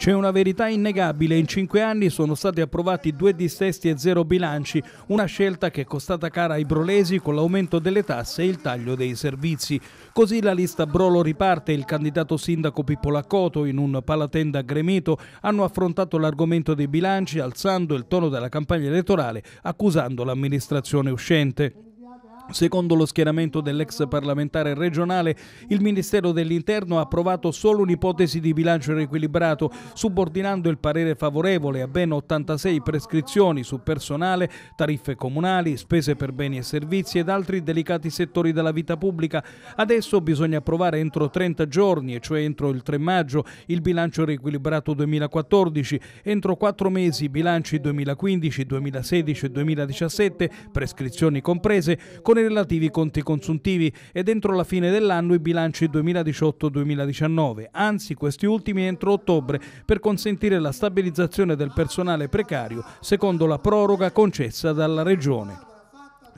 C'è una verità innegabile, in cinque anni sono stati approvati due dissesti e zero bilanci, una scelta che è costata cara ai brolesi con l'aumento delle tasse e il taglio dei servizi. Così la lista Brolo riparte, il candidato sindaco Pippo Pippolacoto in un palatenda gremito hanno affrontato l'argomento dei bilanci alzando il tono della campagna elettorale accusando l'amministrazione uscente. Secondo lo schieramento dell'ex parlamentare regionale, il Ministero dell'Interno ha approvato solo un'ipotesi di bilancio riequilibrato, subordinando il parere favorevole a ben 86 prescrizioni su personale, tariffe comunali, spese per beni e servizi ed altri delicati settori della vita pubblica. Adesso bisogna approvare entro 30 giorni, e cioè entro il 3 maggio, il bilancio riequilibrato 2014, entro 4 mesi i bilanci 2015, 2016 e 2017, prescrizioni comprese, con i relativi conti consuntivi e entro la fine dell'anno i bilanci 2018-2019, anzi questi ultimi entro ottobre, per consentire la stabilizzazione del personale precario secondo la proroga concessa dalla Regione.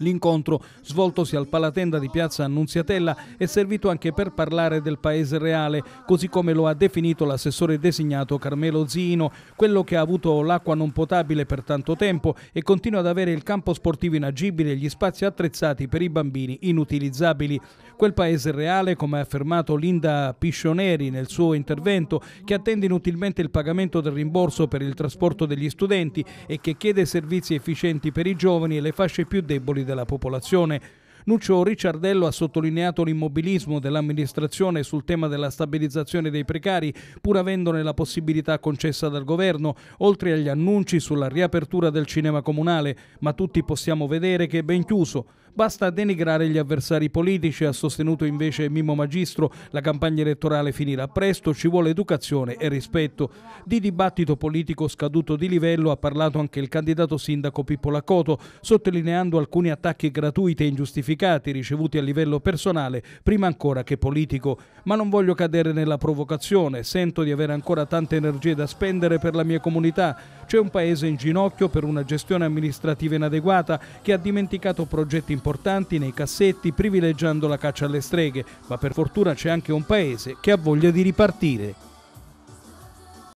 L'incontro, svoltosi al Palatenda di Piazza Annunziatella, è servito anche per parlare del Paese Reale, così come lo ha definito l'assessore designato Carmelo Zino, quello che ha avuto l'acqua non potabile per tanto tempo e continua ad avere il campo sportivo inagibile e gli spazi attrezzati per i bambini inutilizzabili. Quel Paese Reale, come ha affermato Linda Piscioneri nel suo intervento, che attende inutilmente il pagamento del rimborso per il trasporto degli studenti e che chiede servizi efficienti per i giovani e le fasce più deboli del della popolazione. Nuccio Ricciardello ha sottolineato l'immobilismo dell'amministrazione sul tema della stabilizzazione dei precari, pur avendone la possibilità concessa dal governo, oltre agli annunci sulla riapertura del cinema comunale, ma tutti possiamo vedere che è ben chiuso. Basta denigrare gli avversari politici, ha sostenuto invece Mimmo Magistro. La campagna elettorale finirà presto, ci vuole educazione e rispetto. Di dibattito politico scaduto di livello ha parlato anche il candidato sindaco Pippo Lacoto, sottolineando alcuni attacchi gratuiti e ingiustificati ricevuti a livello personale, prima ancora che politico. Ma non voglio cadere nella provocazione, sento di avere ancora tante energie da spendere per la mia comunità. C'è un paese in ginocchio per una gestione amministrativa inadeguata che ha dimenticato progetti importanti importanti nei cassetti privilegiando la caccia alle streghe, ma per fortuna c'è anche un paese che ha voglia di ripartire.